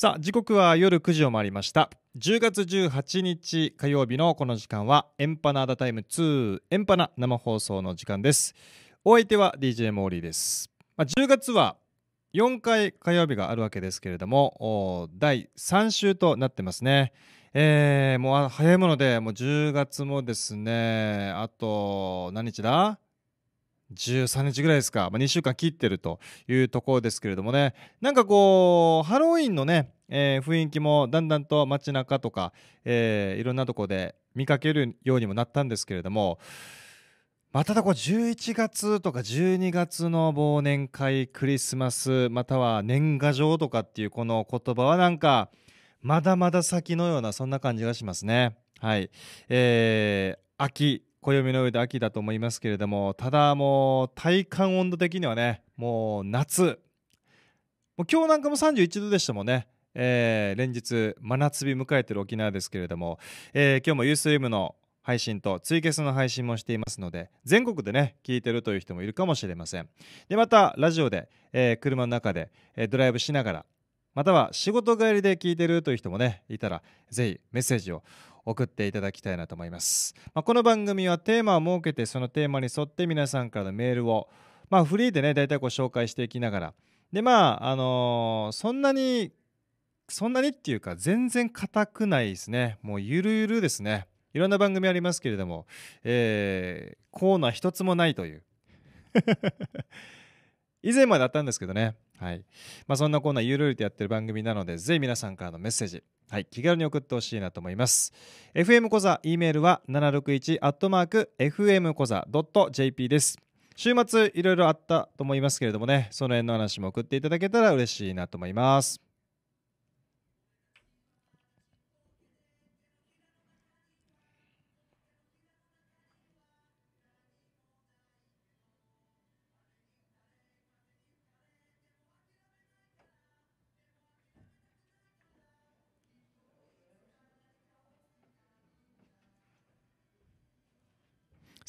さあ時刻は夜9時を回りました10月18日火曜日のこの時間はエンパナーダタイム2エンパナ生放送の時間ですお相手は DJ モーリーです、まあ、10月は4回火曜日があるわけですけれども第3週となってますねえー、もう早いものでもう10月もですねあと何日だ13日ぐらいですか、まあ、2週間切ってるというところですけれどもねなんかこうハロウィンのね、えー、雰囲気もだんだんと街中とか、えー、いろんなとこで見かけるようにもなったんですけれどもまただこう11月とか12月の忘年会クリスマスまたは年賀状とかっていうこの言葉はなんかまだまだ先のようなそんな感じがしますね。はい、えー、秋暦の上で秋だと思いますけれどもただもう体感温度的にはねもう夏もう今日なんかも31度でしたもんね、えー、連日真夏日迎えてる沖縄ですけれども、えー、今日もユースリムの配信とツイキャスの配信もしていますので全国でね聞いてるという人もいるかもしれませんでまたラジオで、えー、車の中で、えー、ドライブしながらまたは仕事帰りで聞いてるという人もねいたらぜひメッセージを送っていただきたいなと思います、まあ、この番組はテーマを設けてそのテーマに沿って皆さんからのメールを、まあ、フリーでね大体ご紹介していきながらでまああのー、そんなにそんなにっていうか全然硬くないですねもうゆるゆるですねいろんな番組ありますけれども、えー、コーナー一つもないという 以前まであったんですけどねはいまあ、そんなコーナーゆるるとやってる番組なのでぜひ皆さんからのメッセージはい、気軽に送ってほしいなと思います。FM 小座、E メールは761アットマーク FM コザ .jp です。週末いろいろあったと思いますけれどもね、その辺の話も送っていただけたら嬉しいなと思います。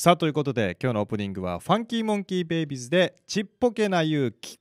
さあということで今日のオープニングはファンキーモンキーベイビーズでちっぽけな勇気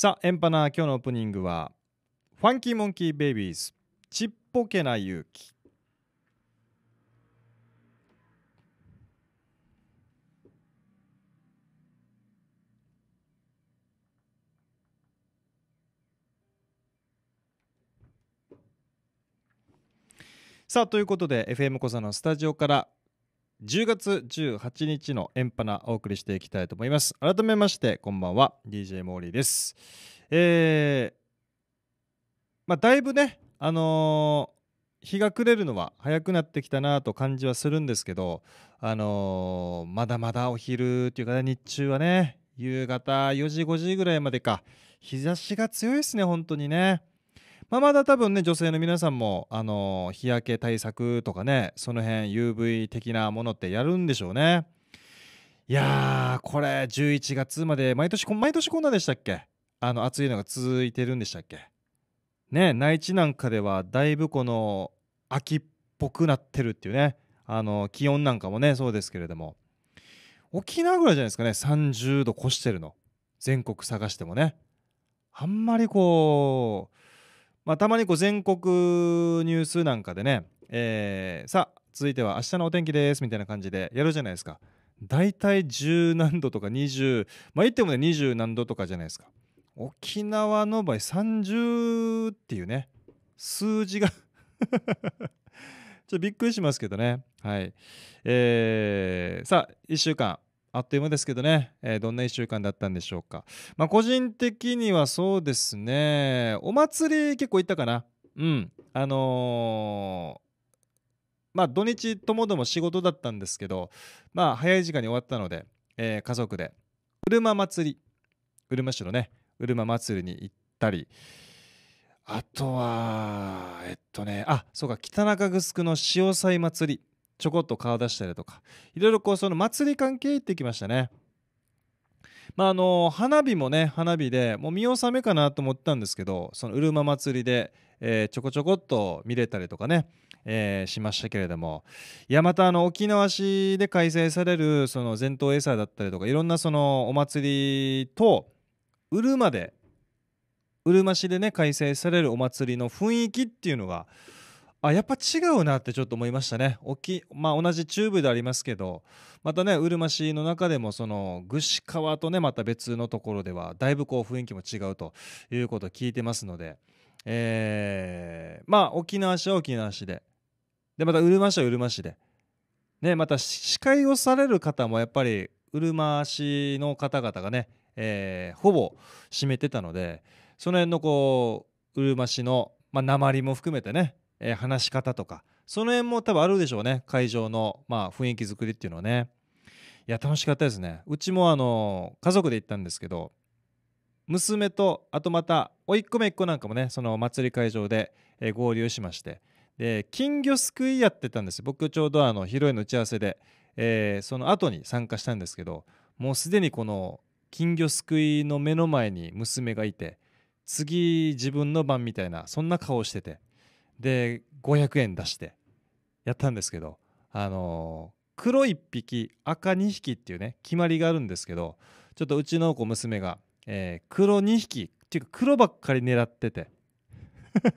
さあエンパナー今日のオープニングはファンキーモンキーベイビーズちっぽけな勇気さあということで FM 小座のスタジオから10月18日のエンパナお送りしていきたいと思います。改めましてこんばんは DJ モーリーです。えー、まあだいぶねあのー、日が暮れるのは早くなってきたなと感じはするんですけど、あのー、まだまだお昼というか、ね、日中はね夕方4時5時ぐらいまでか日差しが強いですね本当にね。まあ、まだ多分ね女性の皆さんも、あの日焼け対策とかねその辺 UV 的なものってやるんでしょうねいやーこれ11月まで毎年毎年こんなでしたっけあの暑いのが続いてるんでしたっけね内地なんかではだいぶこの秋っぽくなってるっていうねあの気温なんかもねそうですけれども沖縄ぐらいじゃないですかね30度越してるの全国探してもねあんまりこうまあ、たまにこう全国ニュースなんかでね、えー、さあ続いては明日のお天気ですみたいな感じでやるじゃないですか大体10何度とか20まあ言ってもね20何度とかじゃないですか沖縄の場合30っていうね数字が ちょっとびっくりしますけどねはいえー、さあ1週間あっという間ですけどね、えー、どんな1週間だったんでしょうか。まあ、個人的にはそうですね、お祭り結構行ったかな。うん。あのー、まあ、土日ともども仕事だったんですけど、まあ、早い時間に終わったので、えー、家族で、うるま祭り、うるま市のね、うるま祭りに行ったり、あとは、えっとね、あそうか、北中城の潮騒祭り。ちょこっと顔出したりとかいろいろこうその祭り関係行ってきましたね。まあ、あの花火もね花火でもう見納めかなと思ったんですけどそのうるま祭りで、えー、ちょこちょこっと見れたりとかね、えー、しましたけれどもいやまたあの沖縄市で開催されるその全島エサだったりとかいろんなそのお祭りとうるまでうるま市でね開催されるお祭りの雰囲気っていうのがあやっぱ違うなってちょっと思いましたね沖、まあ、同じ中部でありますけどまたねうるま市の中でもその具志川とねまた別のところではだいぶこう雰囲気も違うということを聞いてますので、えー、まあ沖縄市は沖縄市ででまたうるま市はうるま市で、ね、また司会をされる方もやっぱりうるま市の方々がね、えー、ほぼ占めてたのでその辺のこううるま市の、まあ、鉛も含めてねえー、話し方とかその辺も多分あるでしょうね会場の、まあ、雰囲気作りっていうのはねいや楽しかったですねうちもあの家族で行ったんですけど娘とあとまた甥っ子めっ子なんかもねその祭り会場で、えー、合流しましてで金魚すくいやってたんです僕ちょうどあの披露宴の打ち合わせで、えー、その後に参加したんですけどもうすでにこの金魚すくいの目の前に娘がいて次自分の番みたいなそんな顔をしててで500円出してやったんですけどあのー、黒1匹赤2匹っていうね決まりがあるんですけどちょっとうちの子娘が、えー、黒2匹っていうか黒ばっかり狙ってて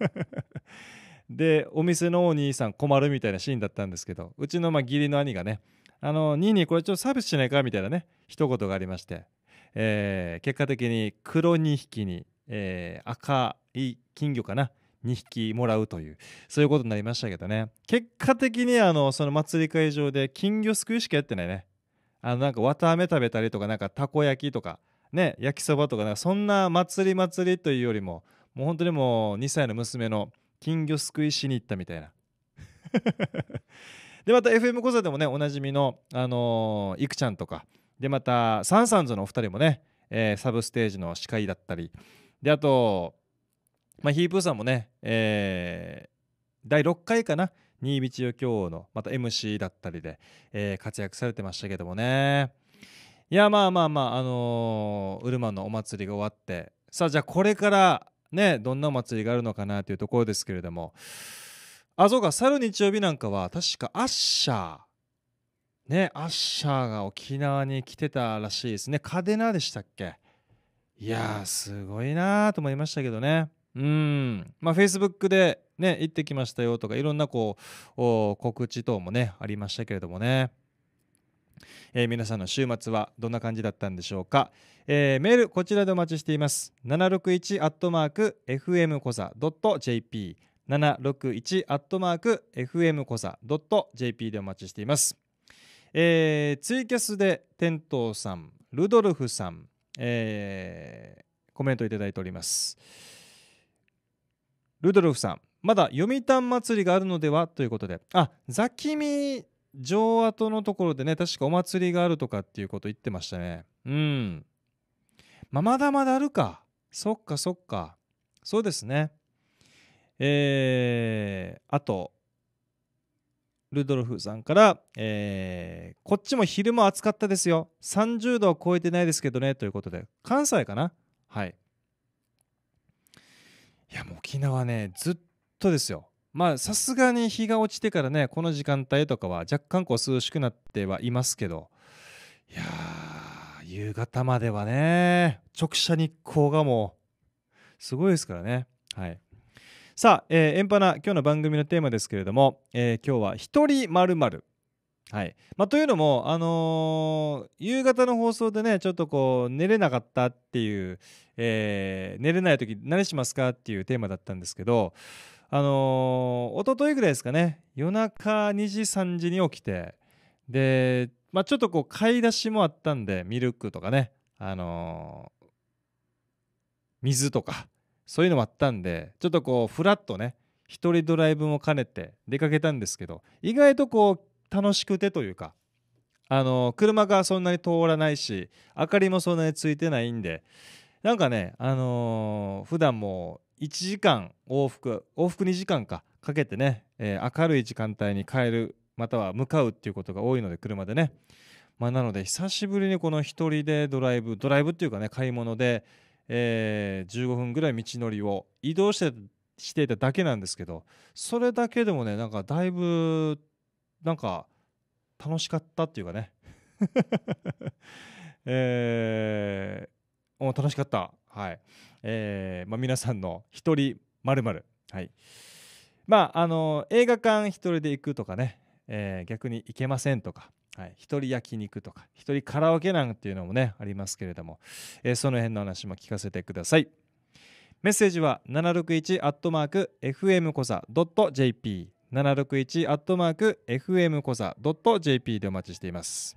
でお店のお兄さん困るみたいなシーンだったんですけどうちのまあ義理の兄がね「あの兄にこれちょっとサービスしないか?」みたいなね一言がありまして、えー、結果的に黒2匹に、えー、赤い金魚かな2匹もらうというそういうことになりましたけどね結果的にあのその祭り会場で金魚すくいしかやってないねあのなんか綿あめ食べたりとかなんかたこ焼きとかね焼きそばとかなんかそんな祭り祭りというよりももう本当にもう2歳の娘の金魚すくいしに行ったみたいな でまた FM 講座でもねおなじみの、あのー、いくちゃんとかでまたサンサンズのお二人もね、えー、サブステージの司会だったりであとまあ、ヒープーさんもね、えー、第6回かな新美千代京のまた MC だったりで、えー、活躍されてましたけどもねいやまあまあまああのー、ウルマンのお祭りが終わってさあじゃあこれからねどんなお祭りがあるのかなというところですけれどもあそうか猿日曜日なんかは確かアッシャーねアッシャーが沖縄に来てたらしいですねカデナでしたっけいやすごいなーと思いましたけどね。うんまあ Facebook でね行ってきましたよとかいろんなこう告知等もねありましたけれどもねえー、皆さんの週末はどんな感じだったんでしょうか、えー、メールこちらでお待ちしています761アットマーク FM コザ .jp 761アットマーク FM コザ .jp でお待ちしています、えー、ツイキャスでテ天童さんルドルフさん、えー、コメントいただいておりますルドルフさん、まだ読谷祭りがあるのではということで、あ、ザキミ城跡のところでね、確かお祭りがあるとかっていうこと言ってましたね。うん。まあ、まだまだあるか。そっかそっか。そうですね。えー、あと、ルドルフさんから、えー、こっちも昼間暑かったですよ。30度は超えてないですけどね、ということで、関西かなはい。やもう沖縄ねずっとですよまあさすがに日が落ちてからねこの時間帯とかは若干こう涼しくなってはいますけどいや夕方まではね直射日光がもうすごいですからねはいさあ、えー、エンパナ今日の番組のテーマですけれども、えー、今日は「一人まるまるはいまあ、というのも、あのー、夕方の放送でねちょっとこう寝れなかったっていう、えー、寝れない時何しますかっていうテーマだったんですけど、あのー、一昨日ぐらいですかね夜中2時3時に起きてで、まあ、ちょっとこう買い出しもあったんでミルクとかね、あのー、水とかそういうのもあったんでちょっとこうフラッとね一人ドライブも兼ねて出かけたんですけど意外とこう楽しくてというかあの車がそんなに通らないし明かりもそんなについてないんでなんかねあのー、普段も1時間往復往復2時間かかけてね、えー、明るい時間帯に帰るまたは向かうっていうことが多いので車でね、まあ、なので久しぶりにこの1人でドライブドライブっていうかね買い物で、えー、15分ぐらい道のりを移動してしていただけなんですけどそれだけでもねなんかだいぶなんか楽しかったっていうかね えー、楽しかったはいえーまあ、皆さんの一人まるまるはいまああの映画館一人で行くとかね、えー、逆に行けませんとかはい、一人焼肉とか一人カラオケなんていうのもねありますけれども、えー、その辺の話も聞かせてくださいメッセージは7 6 1 f m ザ o s a j p 761アットマーク FM コザ .jp でお待ちしています。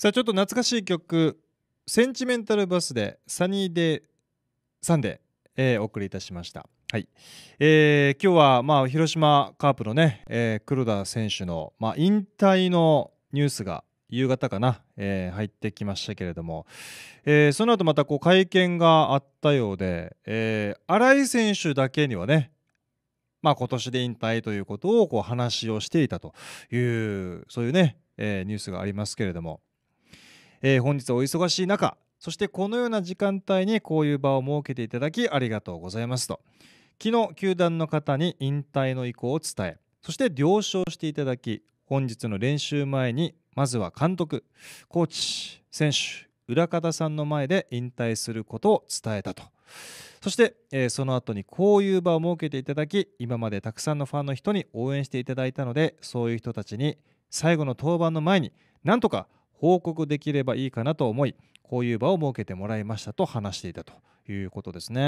さあちょっと懐かしい曲「センチメンタルバスでサニーデーサンデー」えー、お送りいたしました。はいえー、今日は、まあ、広島カープのね、えー、黒田選手の、まあ、引退のニュースが夕方かな、えー、入ってきましたけれども、えー、その後またこう会見があったようで、えー、新井選手だけにはね、まあ、今年で引退ということをこう話をしていたというそういうね、えー、ニュースがありますけれども、えー、本日お忙しい中そしてこのような時間帯にこういう場を設けていただきありがとうございますと昨日球団の方に引退の意向を伝えそして了承していただき本日の練習前にまずは監督コーチ選手裏方さんの前で引退することを伝えたとそして、えー、その後にこういう場を設けていただき今までたくさんのファンの人に応援していただいたのでそういう人たちに最後の登板の前になんとか報告できればいいかなと思いこういう場を設けてもらいましたと話していたということですね。う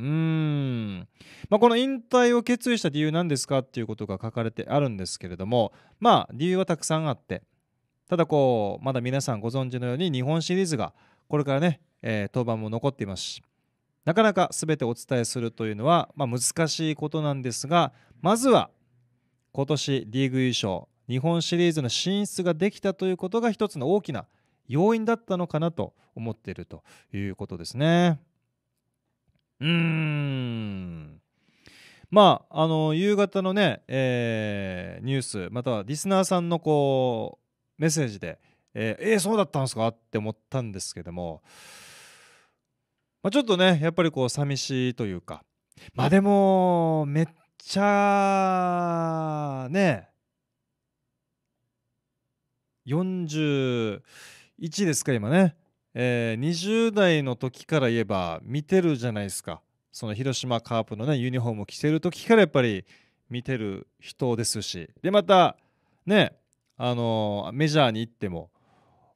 ん、まあ、この引退を決意した理由なんですかっていうことが書かれてあるんですけれどもまあ理由はたくさんあってただこうまだ皆さんご存知のように日本シリーズがこれからね、えー、当番も残っていますしなかなか全てお伝えするというのは、まあ、難しいことなんですがまずは今年リーグ優勝日本シリーズの進出ができたということが一つの大きな要因だったのかなと思っているということですね。うーんまあ、あの夕方のね、えー、ニュースまたはリスナーさんのこうメッセージで「えー、えー、そうだったんですか?」って思ったんですけども、まあ、ちょっとねやっぱりこう寂しいというかまあでもめっちゃね41ですか今ね、えー、20代の時から言えば見てるじゃないですかその広島カープのねユニフォームを着てる時からやっぱり見てる人ですしでまたねあのメジャーに行っても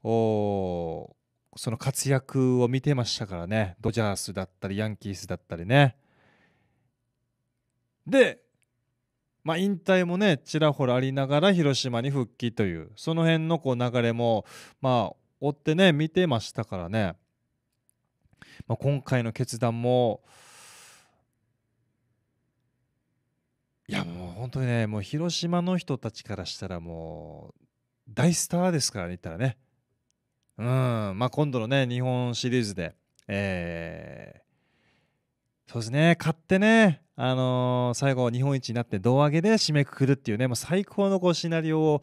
その活躍を見てましたからねドジャースだったりヤンキースだったりねでまあ、引退もねちらほらありながら広島に復帰というその辺のこう流れもまあ追ってね見てましたからね、まあ、今回の決断もいやもう本当にねもう広島の人たちからしたらもう大スターですからね言ったらねうんまあ今度のね日本シリーズでえーそうですね勝ってね、あのー、最後日本一になって胴上げで締めくくるっていうねもう最高のこうシナリオを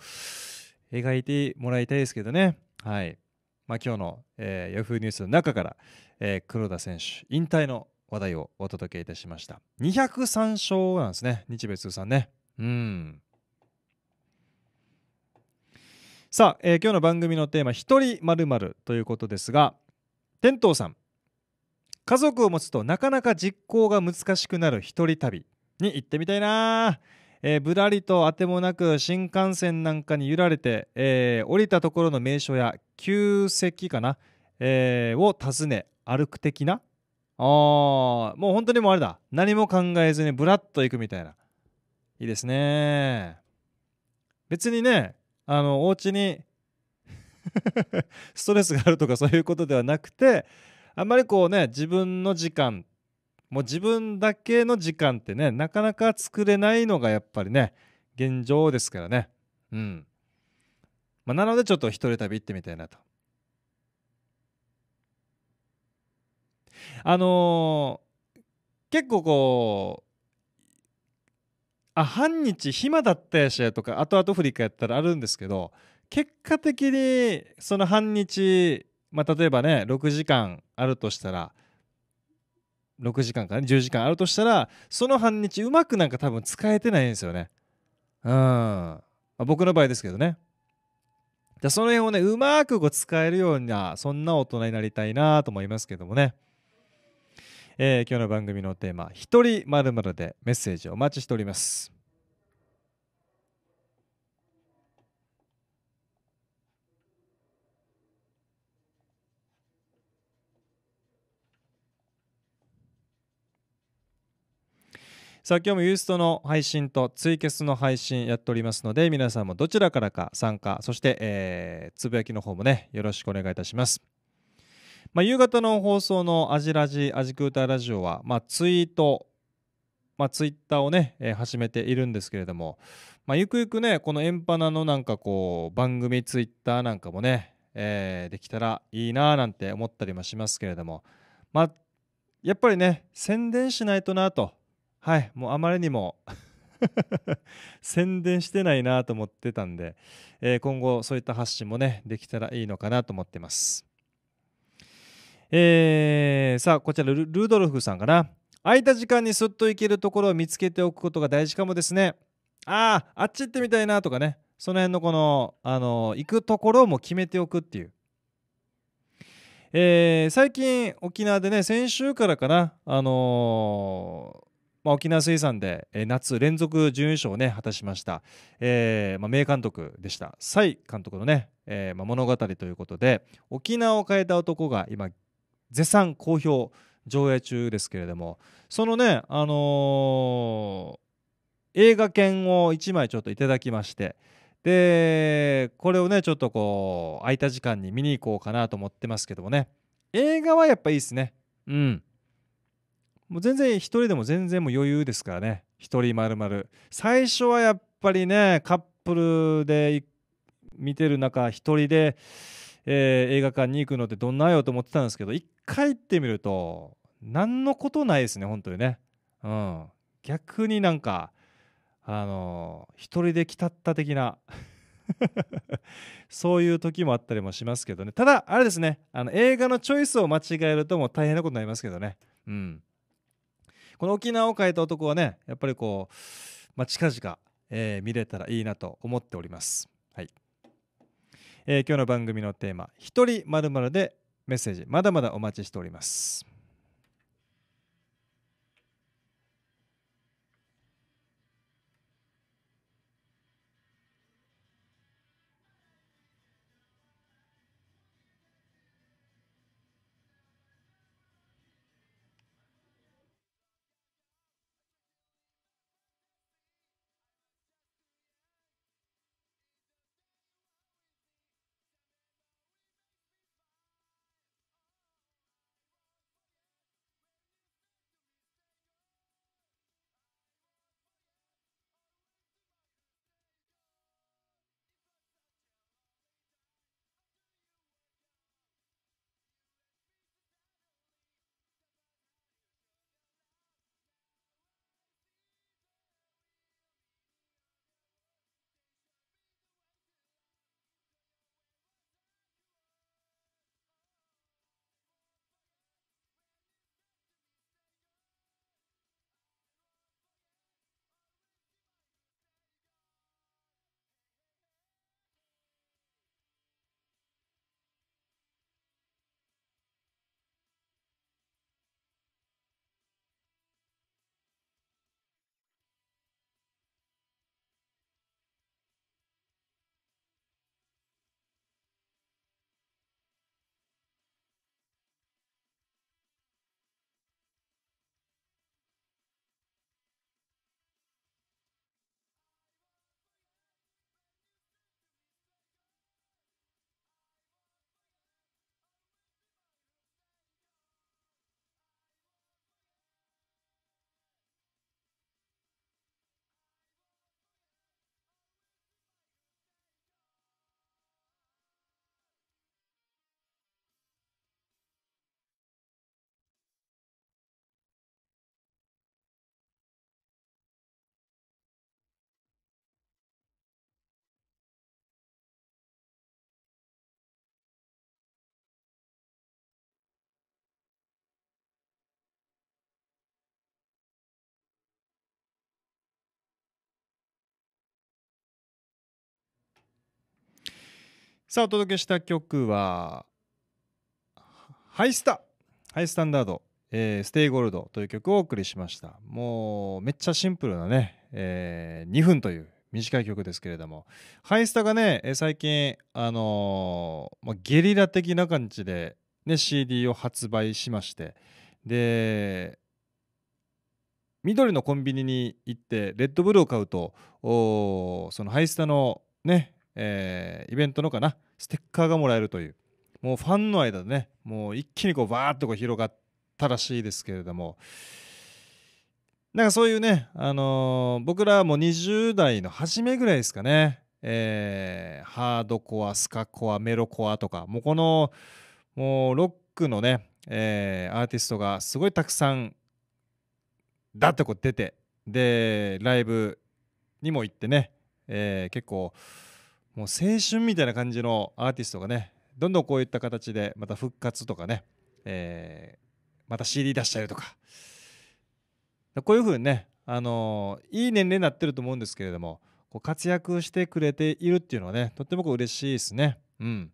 描いてもらいたいですけどね。はいまあ、今日の、えー、ヤフーニュースの中から、えー、黒田選手引退の話題をお届けいたしました203勝なんですね日米通算ねうんさあ、えー、今日の番組のテーマ「一人まるということですが天童さん家族を持つとなかなか実行が難しくなる一人旅に行ってみたいなえー、ぶらりとあてもなく新幹線なんかに揺られて、えー、降りたところの名所や旧跡かな、えー、を訪ね歩く的なあもう本当にもうあれだ何も考えずにぶらっと行くみたいないいですね別にねあのお家に ストレスがあるとかそういうことではなくてあんまりこうね自分の時間もう自分だけの時間ってねなかなか作れないのがやっぱりね現状ですからねうん、まあ、なのでちょっと一人旅行ってみたいなとあのー、結構こうあ半日暇だったやしやとか後々振り返ったらあるんですけど結果的にその半日まあ、例えばね6時間あるとしたら6時間かね10時間あるとしたらその半日うまくなんか多分使えてないんですよね。うん、まあ、僕の場合ですけどね。じゃその辺をねうまくこう使えるようなそんな大人になりたいなと思いますけどもね。えー、今日の番組のテーマ「一人まるでメッセージをお待ちしております。さあ今日もユーストの配信とツイキャスの配信やっておりますので皆さんもどちらからか参加そして、えー、つぶやきの方もねよろしくお願いいたします。まあ、夕方の放送の「アジラジアジクータラジオは」まあ、ツイート、まあ、ツイッターをね、えー、始めているんですけれども、まあ、ゆくゆくねこのエンパナのなんかこう番組ツイッターなんかもね、えー、できたらいいなーなんて思ったりもしますけれども、まあ、やっぱりね宣伝しないとなとはいもうあまりにも 宣伝してないなと思ってたんで、えー、今後そういった発信もねできたらいいのかなと思ってます、えー、さあこちらルルドルフさんかな空いた時間にすっと行けるところを見つけておくことが大事かもですねあああっち行ってみたいなとかねその辺のこの、あの行くところも決めておくっていうえー、最近沖縄でね先週からかなあのまあ、沖縄水産で、えー、夏連続準優勝を、ね、果たしました、えーまあ、名監督でした蔡監督のね、えーまあ、物語ということで沖縄を変えた男が今絶賛好評上映中ですけれどもそのね、あのー、映画券を1枚ちょっといただきましてでこれをねちょっとこう空いた時間に見に行こうかなと思ってますけどもね映画はやっぱいいですねうんもう全然1人でも全然も余裕ですからね1人まるまる最初はやっぱりねカップルで見てる中1人で、えー、映画館に行くのってどんなよと思ってたんですけど1回行ってみると何のことないですね本当にねうん逆になんかあのー、1人で来たった的な そういう時もあったりもしますけどね。ただ、あれですね、あの映画のチョイスを間違えるともう大変なことになりますけどね。うん。この沖縄を変えた男はね、やっぱりこう、まあ、近々、えー、見れたらいいなと思っております。はい。えー、今日の番組のテーマ、一人まるでメッセージ、まだまだお待ちしております。さあお届けした曲はハイスタハイスタンダード、えー、ステイゴールドという曲をお送りしましたもうめっちゃシンプルなね、えー、2分という短い曲ですけれどもハイスタがね最近あのー、まあ、ゲリラ的な感じで、ね、CD を発売しましてで緑のコンビニに行ってレッドブルを買うとそのハイスタのねえー、イベントのかなステッカーがもらえるというもうファンの間でねもう一気にこうバーッとこう広がったらしいですけれどもなんかそういうね、あのー、僕らも20代の初めぐらいですかね、えー、ハードコアスカコアメロコアとかもうこのもうロックのね、えー、アーティストがすごいたくさんだってこう出てでライブにも行ってね、えー、結構もう青春みたいな感じのアーティストがねどんどんこういった形でまた復活とかね、えー、また CD 出したりとかこういうふうにね、あのー、いい年齢になってると思うんですけれどもこう活躍してくれているっていうのはねとってもう嬉しいですね。うん、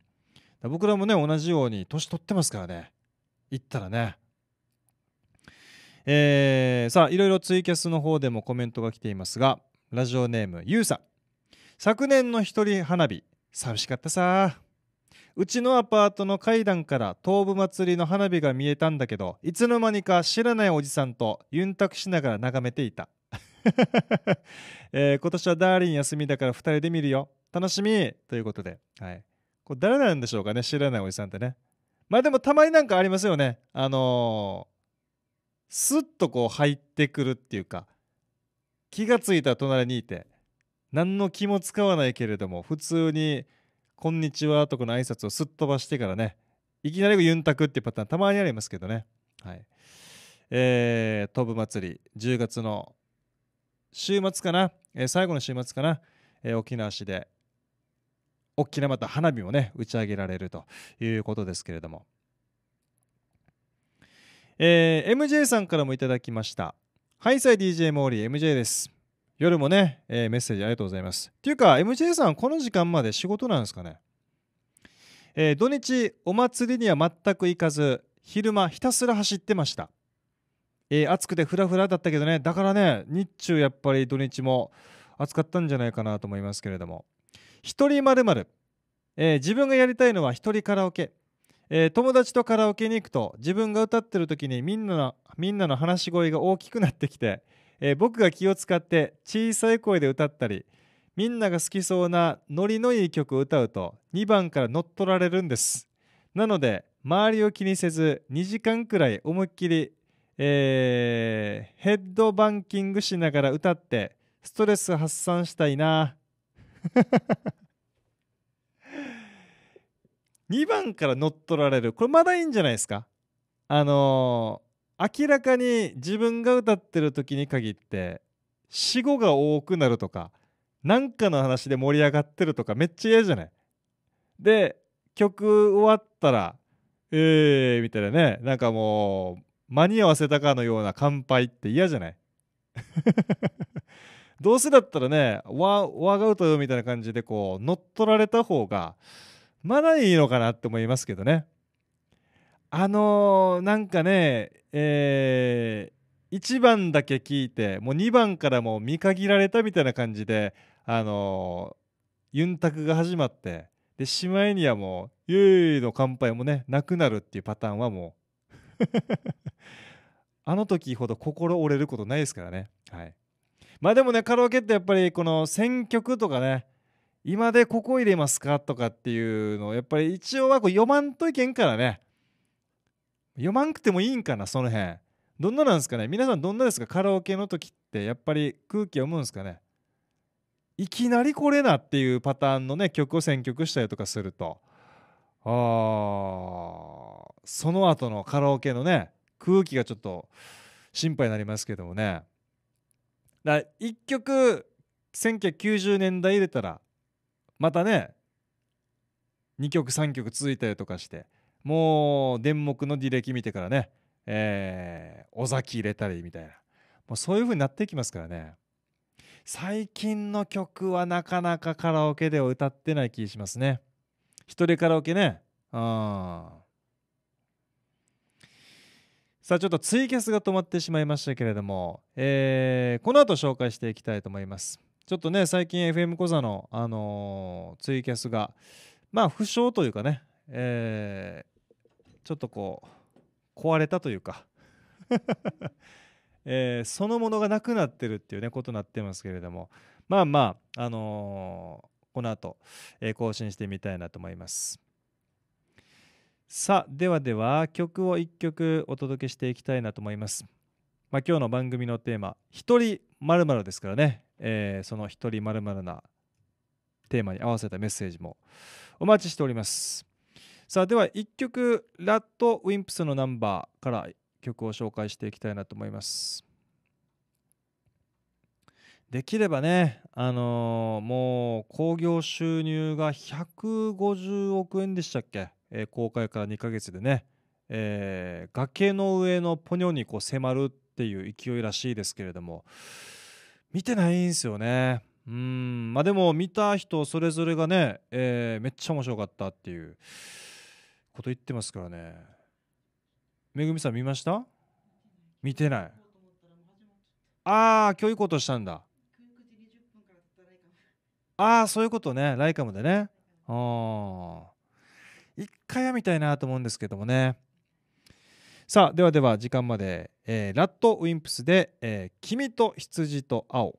僕らもね同じように年取ってますからね行ったらね。えー、さあいろいろツイキャスの方でもコメントが来ていますがラジオネームゆうさん昨年の一人花火寂しかったさうちのアパートの階段から東部祭りの花火が見えたんだけどいつの間にか知らないおじさんとユンタクしながら眺めていた、えー、今年はダーリン休みだから2人で見るよ楽しみということで、はい、これ誰なんでしょうかね知らないおじさんってねまあでもたまになんかありますよねあのー、スッとこう入ってくるっていうか気が付いたら隣にいて何の気も使わないけれども普通に「こんにちは」とかの挨拶をすっ飛ばしてからねいきなりユンタクっていうパターンたまにありますけどねはいえー、飛ぶ祭り10月の週末かな、えー、最後の週末かな、えー、沖縄市で大きなまた花火もね打ち上げられるということですけれども、えー、MJ さんからもいただきましたハイサイ DJ モーリー MJ です夜もね、えー、メッセージありがとうございます。っていうか、MJ さん、この時間まで仕事なんですかね。えー、土日、お祭りには全く行かず、昼間、ひたすら走ってました。えー、暑くてフラフラだったけどね、だからね、日中、やっぱり土日も暑かったんじゃないかなと思いますけれども。一人まるまる、え自分がやりたいのは一人カラオケ。えー、友達とカラオケに行くと自分が歌ってる時にみんなのみんなの話し声が大きくなってきてえー、僕が気を使って小さい声で歌ったりみんなが好きそうなノリのいい曲を歌うと2番から乗っ取られるんですなので周りを気にせず2時間くらい思いっきり、えー、ヘッドバンキングしながら歌ってストレス発散したいな2 番から乗っ取られるこれまだいいんじゃないですかあのー明らかに自分が歌ってる時に限って死語が多くなるとか何かの話で盛り上がってるとかめっちゃ嫌じゃないで曲終わったら「えー」みたいなねなんかもう間に合わせたかのような乾杯って嫌じゃない どうせだったらねわわが歌よみたいな感じでこう乗っ取られた方がまだいいのかなって思いますけどねあのー、なんかねえー、1番だけ聞いてもう2番からもう見限られたみたいな感じであのー、ユンタクが始まってでしまいにはもう「イエーイ!」の乾杯もねなくなるっていうパターンはもう あの時ほど心折れることないですからねはいまあでもねカラオケってやっぱりこの選曲とかね今でここ入れますかとかっていうのをやっぱり一応はこう読まんといけんからね読まんくてもいいんかなその辺どんななんですかね皆さんどんなですかカラオケの時ってやっぱり空気読むんですかねいきなりこれなっていうパターンのね曲を選曲したりとかするとあその後のカラオケのね空気がちょっと心配になりますけどもねだ1曲1990年代入れたらまたね2曲3曲続いたりとかしてもう伝目の履歴見てからね、えー、尾崎入れたりみたいなもうそういう風になっていきますからね最近の曲はなかなかカラオケでは歌ってない気しますね一人カラオケねあさあちょっとツイキャスが止まってしまいましたけれども、えー、この後紹介していきたいと思いますちょっとね最近 FM 講座の、あのー、ツイキャスがまあ不詳というかね、えちょっとこう壊れたというか えー、そのものがなくなってるっていうねことになってますけれどもまあまああのー、この後、えー、更新してみたいなと思いますさあではでは曲を1曲お届けしていきたいなと思います、まあ、今日の番組のテーマ「一人まるですからね、えー、その「一人まるなテーマに合わせたメッセージもお待ちしておりますさあでは1曲ラットウィンプスのナンバーから曲を紹介していきたいなと思いますできればねあのー、もう興行収入が150億円でしたっけ、えー、公開から2ヶ月でね、えー、崖の上のポニョにこう迫るっていう勢いらしいですけれども見てないんすよねうんまあでも見た人それぞれがね、えめっちゃ面白かったっていうこと言ってますからねめぐみさん見ました見てないああ今日行こうとしたんだああそういうことねライカムでねああ一回は見たいなと思うんですけどもねさあではでは時間まで、えー、ラットウィンプスで、えー「君と羊と青」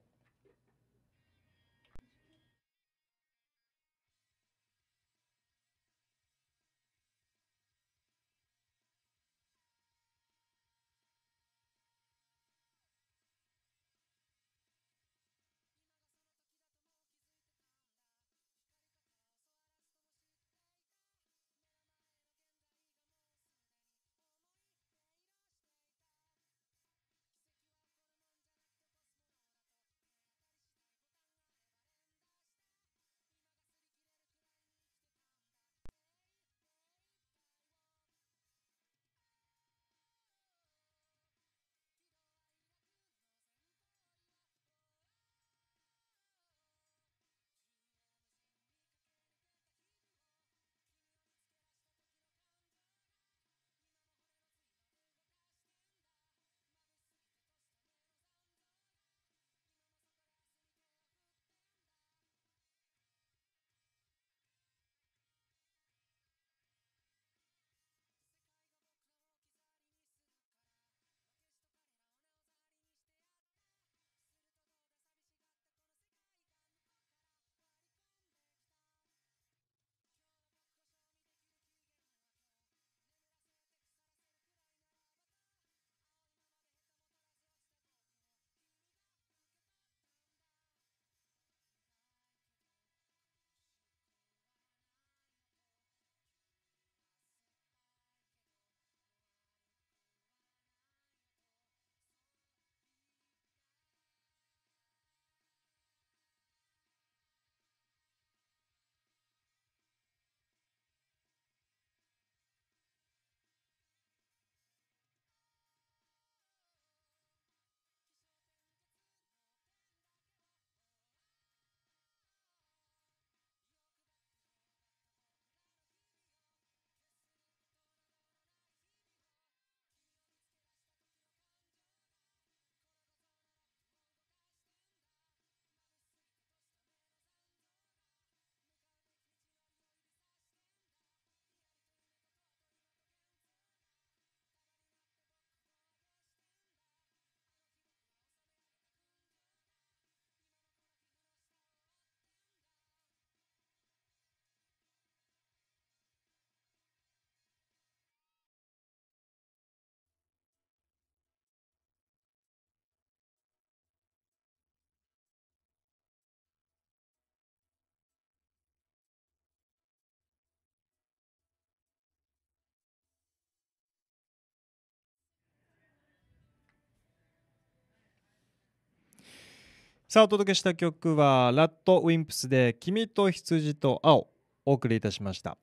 さあお届けした曲はラットウィンプスで「君と羊と青」お送りいたしました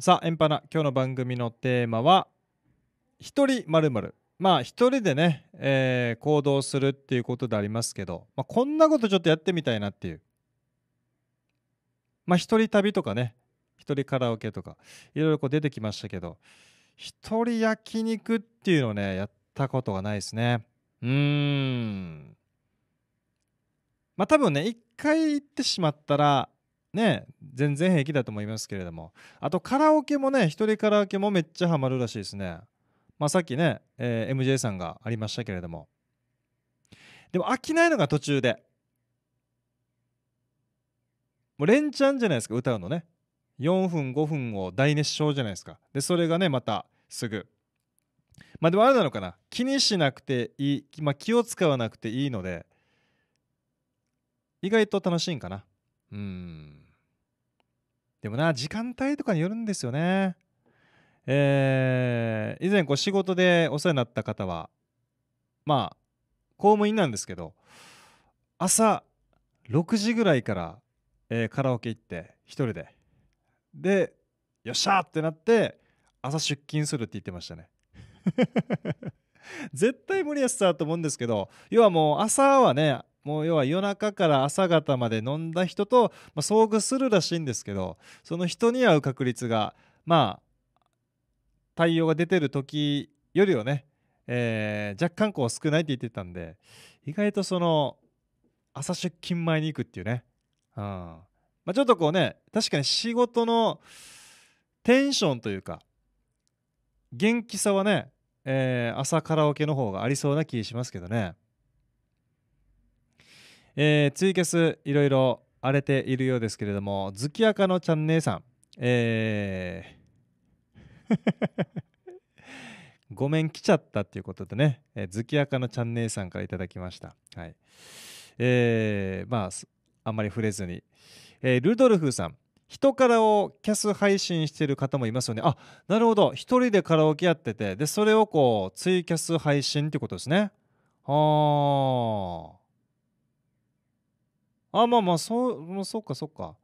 さあエンパナ今日の番組のテーマは「一人まるまあ一人でね、えー、行動するっていうことでありますけど、まあ、こんなことちょっとやってみたいなっていうまあ一人旅とかね一人カラオケとかいろいろこう出てきましたけど一人焼肉っていうのをねやったことがないですねうーんまあ多分ね1回行ってしまったらね全然平気だと思いますけれどもあとカラオケもね1人カラオケもめっちゃハマるらしいですねまあさっきね、えー、MJ さんがありましたけれどもでも飽きないのが途中でもう連チャンじゃないですか歌うのね4分5分を大熱唱じゃないですかでそれがねまたすぐまあでもあれなのかな気にしなくていい、まあ、気を使わなくていいので意外と楽しいんかなうんでもな時間帯とかによるんですよねえー、以前こう仕事でお世話になった方はまあ公務員なんですけど朝6時ぐらいから、えー、カラオケ行って1人ででよっしゃってなって朝出勤するって言ってましたね 絶対無理やしさと思うんですけど要はもう朝はねもう要は夜中から朝方まで飲んだ人と、まあ、遭遇するらしいんですけどその人に会う確率がまあ対応が出てる時よりはね、えー、若干こう少ないって言ってたんで意外とその朝出勤前に行くっていうね、うんまあ、ちょっとこうね確かに仕事のテンションというか元気さはね、えー、朝カラオケの方がありそうな気しますけどね。えー、ツイキャスいろいろ荒れているようですけれども月カのちゃんねえさん、えー ごめん来ちゃったっていうことでね、ズキ月カのちゃんねえさんからいただきました。はい。えー、まあ、あんまり触れずに。えー、ルドルフさん、人からをキャス配信してる方もいますよね。あ、なるほど。一人でカラオケやってて、で、それをこう、ツイキャス配信ってことですね。はあ。あまあまあそうそっかそっか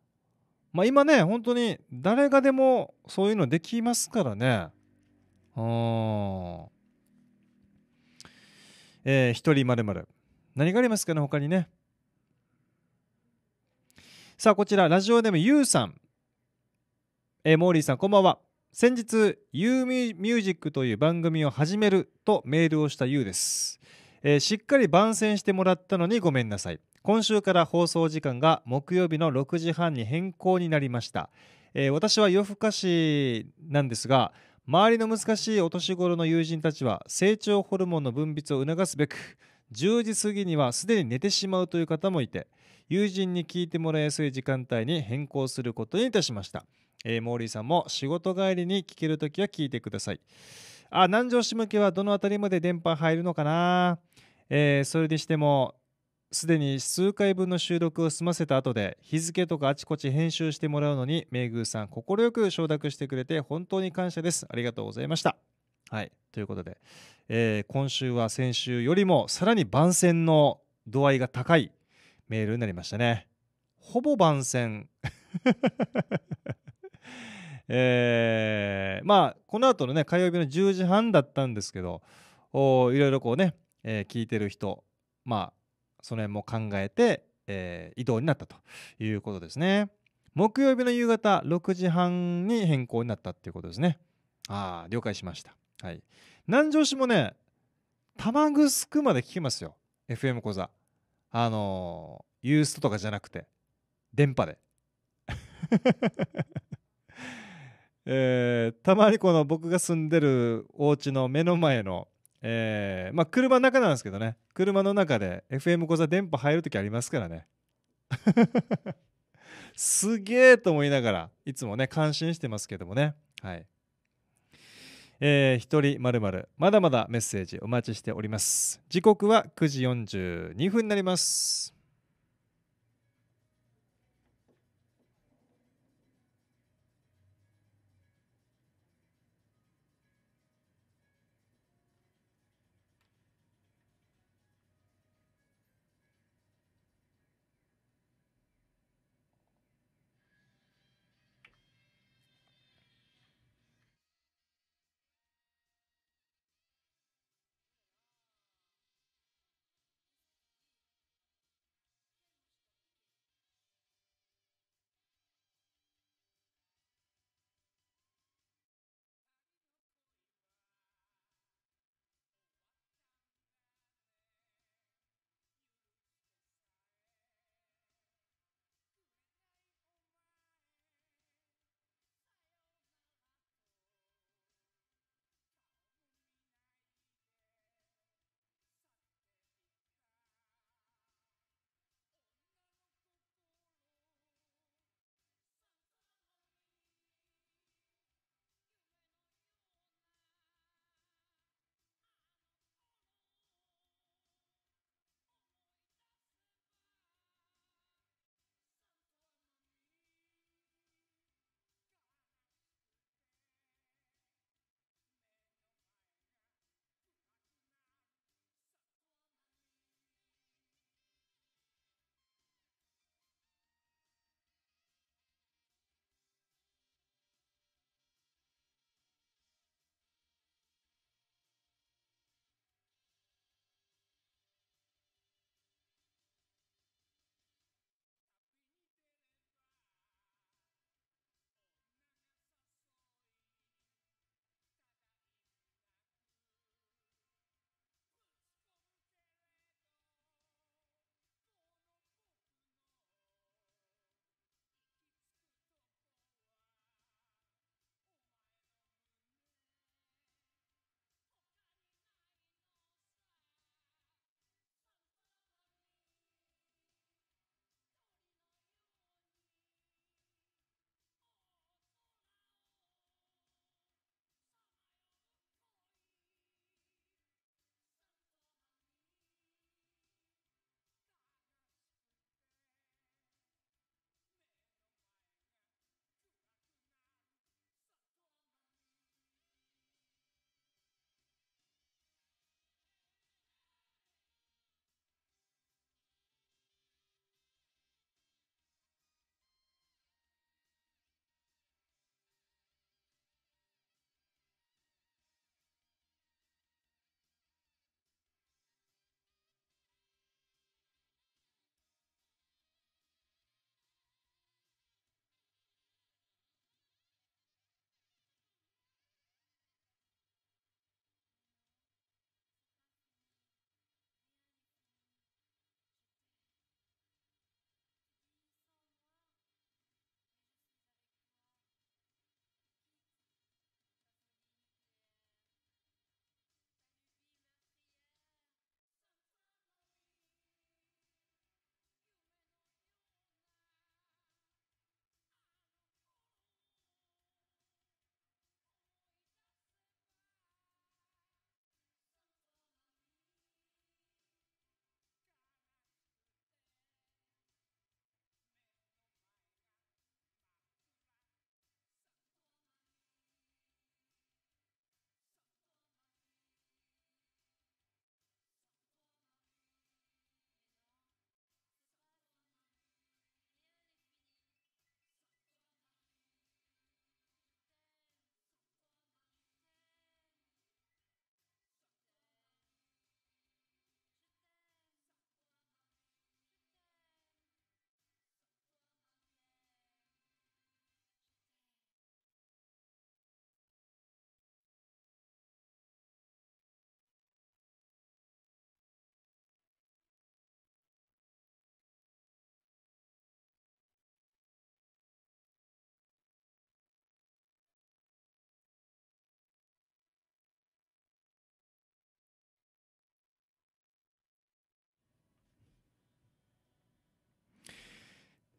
まあ今ね本当に誰がでもそういうのできますからねうんえー、一人まるまる何がありますかね他にねさあこちらラジオでもゆうさんえー、モーリーさんこんばんは先日 U ミュージックという番組を始めるとメールをした You です、えー、しっかり番宣してもらったのにごめんなさい今週から放送時間が木曜日の6時半に変更になりました、えー、私は夜更かしなんですが周りの難しいお年頃の友人たちは成長ホルモンの分泌を促すべく10時過ぎにはすでに寝てしまうという方もいて友人に聞いてもらいやすい時間帯に変更することにいたしました、えー、モーリーさんも仕事帰りに聞けるときは聞いてくださいあ南城市向けはどの辺りまで電波入るのかな、えー、それにしてもすでに数回分の収録を済ませた後で日付とかあちこち編集してもらうのに明宮さん快く承諾してくれて本当に感謝ですありがとうございましたはいということで、えー、今週は先週よりもさらに番宣の度合いが高いメールになりましたねほぼ番宣 えー、まあこの後のね火曜日の10時半だったんですけどいろいろこうね、えー、聞いてる人まあその辺も考えて、えー、移動になったということですね。木曜日の夕方6時半に変更になったっていうことですね。ああ、了解しました。はい。南城市もね、玉城まで聞けますよ。FM 講座。あのー、ユーストとかじゃなくて、電波で。えー、たまにこの僕が住んでるお家の目の前のえー、まあ車の中なんですけどね車の中で FM 小座電波入る時ありますからね すげえと思いながらいつもね感心してますけどもねはいえー、一人ままるまだまだメッセージお待ちしております時刻は9時42分になります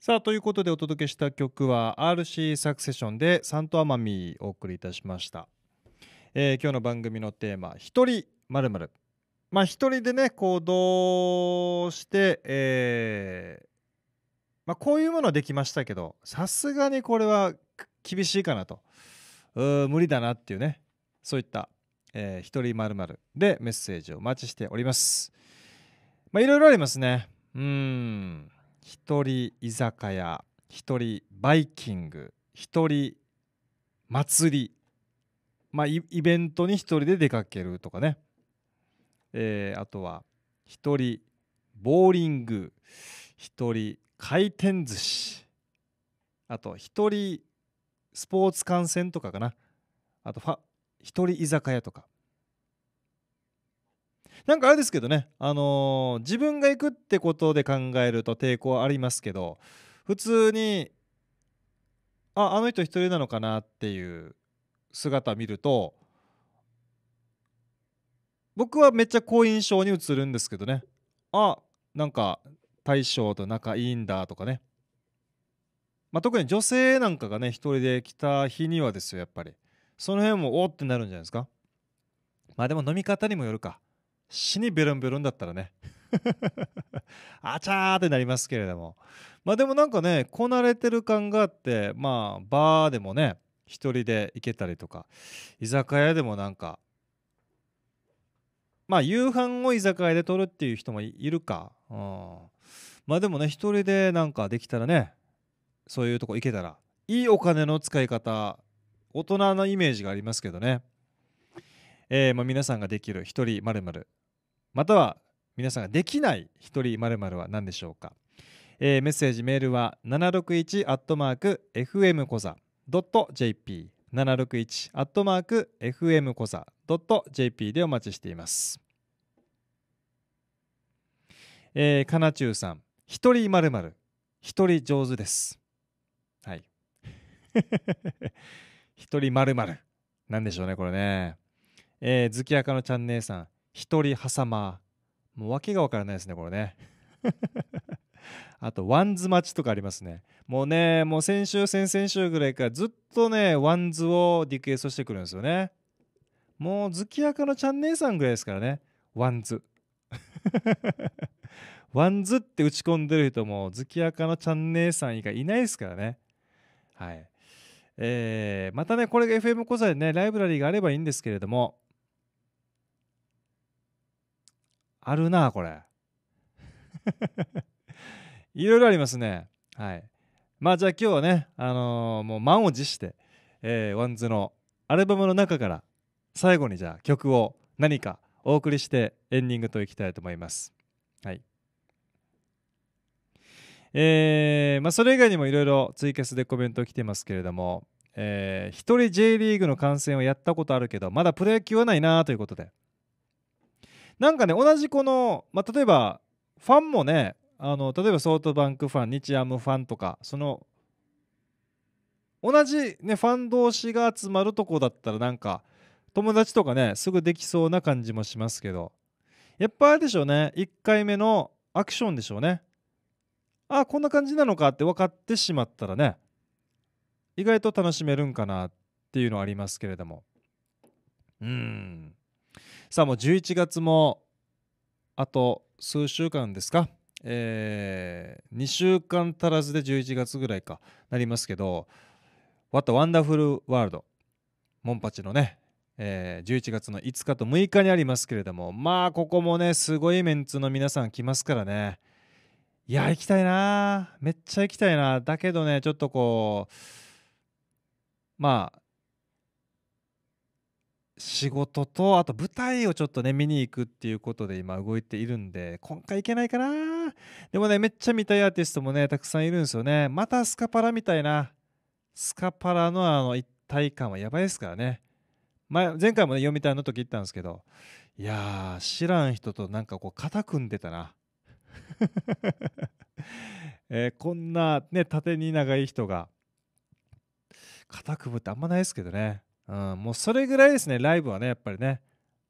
さあということでお届けした曲は RC サクセションで「サントアマミ」ー」お送りいたしました、えー、今日の番組のテーマ「一人まるまるまあ一人でね行動して、えーまあ、こういうものできましたけどさすがにこれは厳しいかなとう無理だなっていうねそういった「えー、一人まるまるでメッセージをお待ちしておりますまあいろいろありますねうん一人居酒屋一人バイキング一人祭りまあイベントに一人で出かけるとかね、えー、あとは一人ボーリング一人回転寿司あと一人スポーツ観戦とかかなあとファ一人居酒屋とかなんかあれですけどね、あのー、自分が行くってことで考えると抵抗ありますけど普通にああの人一人なのかなっていう姿見ると僕はめっちゃ好印象に映るんですけどねあなんか大将と仲いいんだとかね、まあ、特に女性なんかがね一人で来た日にはですよやっぱりその辺もおってなるんじゃないですかまあでも飲み方にもよるか死にベロンベロンだったらね あちゃーってなりますけれどもまあでもなんかねこなれてる感があってまあバーでもね1人で行けたりとか居酒屋でもなんかまあ夕飯を居酒屋で取るっていう人もいるか、うん、まあでもね1人でなんかできたらねそういうとこ行けたらいいお金の使い方大人のイメージがありますけどね、えー、ま皆さんができる1人まるまたは皆さんができない一人まるまるは何でしょうか、えー、メッセージメールは 761-fmkoza.jp 761-fmkoza.jp でお待ちしています、えー、かなちゅうさん一人まるまる一人上手ですはい 一人まるまるなんでしょうねこれねえー、月明のちゃん姉さん一人挟まもう訳が分からないですねこれね あとワンズ待ちとかありますねもうねもう先週先々週ぐらいからずっとねワンズをリクエストしてくるんですよねもう月明かのチャンネルさんぐらいですからねワンズ ワンズって打ち込んでる人も月明かのチャンネルさん以外いないですからねはいえー、またねこれが FM 講座でねライブラリーがあればいいんですけれどもあるなこれ いろいろありますねはいまあじゃあ今日はねあのー、もう満を持して、えー、ワンズのアルバムの中から最後にじゃあ曲を何かお送りしてエンディングといきたいと思いますはいえーまあ、それ以外にもいろいろツイキャスでコメント来てますけれども、えー、1人 J リーグの観戦をやったことあるけどまだプロ野球はないなということでなんかね同じこの、まあ、例えばファンもねあの例えばソフトバンクファン日アムファンとかその同じ、ね、ファン同士が集まるとこだったらなんか友達とかねすぐできそうな感じもしますけどやっぱあれでしょうね1回目のアクションでしょうねああこんな感じなのかって分かってしまったらね意外と楽しめるんかなっていうのはありますけれどもうんさあもう11月もあと数週間ですか、えー、2週間足らずで11月ぐらいかなりますけど「What a Wonderful World」モンパチのね、えー、11月の5日と6日にありますけれどもまあここもねすごいメンツの皆さん来ますからねいや行きたいなめっちゃ行きたいなだけどねちょっとこうまあ仕事とあと舞台をちょっとね見に行くっていうことで今動いているんで今回行けないかなでもねめっちゃ見たいアーティストもねたくさんいるんですよねまたスカパラみたいなスカパラのあの一体感はやばいですからね前前回もね読いの時言ったんですけどいやー知らん人となんかこう肩組んでたな えー、こんなね縦に長い人が肩組むってあんまないですけどねうん、もうそれぐらいですね、ライブはね、やっぱりね、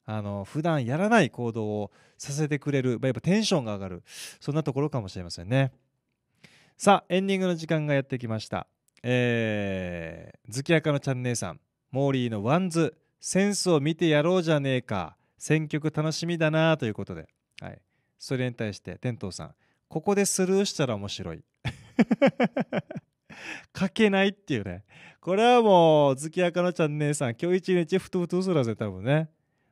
あの普段やらない行動をさせてくれる、やっぱテンションが上がる、そんなところかもしれませんね。さあ、エンディングの時間がやってきました。えー、月明のチャンネルさん、モーリーのワンズ、センスを見てやろうじゃねえか、選曲楽しみだなということで、はい、それに対して、天童さん、ここでスルーしたら面白い。書けないっていうねこれはもう、月明かのちゃん姉さん、今日一日ふとふとするぜ、多分ね。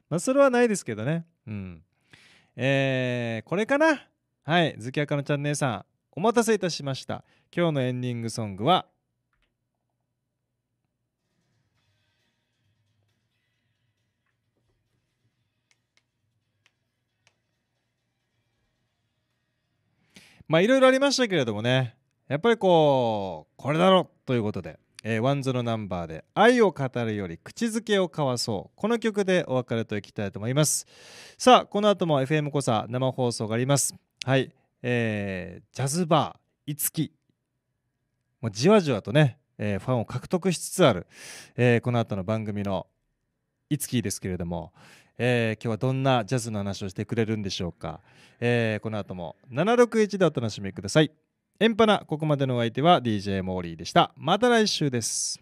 まあ、それはないですけどね。うん。えー、これかなはい、月明かのちゃん姉さん、お待たせいたしました。今日のエンディングソングは、まあいろいろありましたけれどもね、やっぱりこう、これだろということで、えー、ワンズのナンバーで「愛を語るより口づけを交わそう」この曲でお別れといきたいと思いますさあこの後も FM コサ生放送がありますはいえー、ジャズバーいつきもうじわじわとね、えー、ファンを獲得しつつある、えー、この後の番組のいつきですけれども、えー、今日はどんなジャズの話をしてくれるんでしょうか、えー、この後も761でお楽しみくださいエンパナここまでのお相手は DJ モーリーでしたまた来週です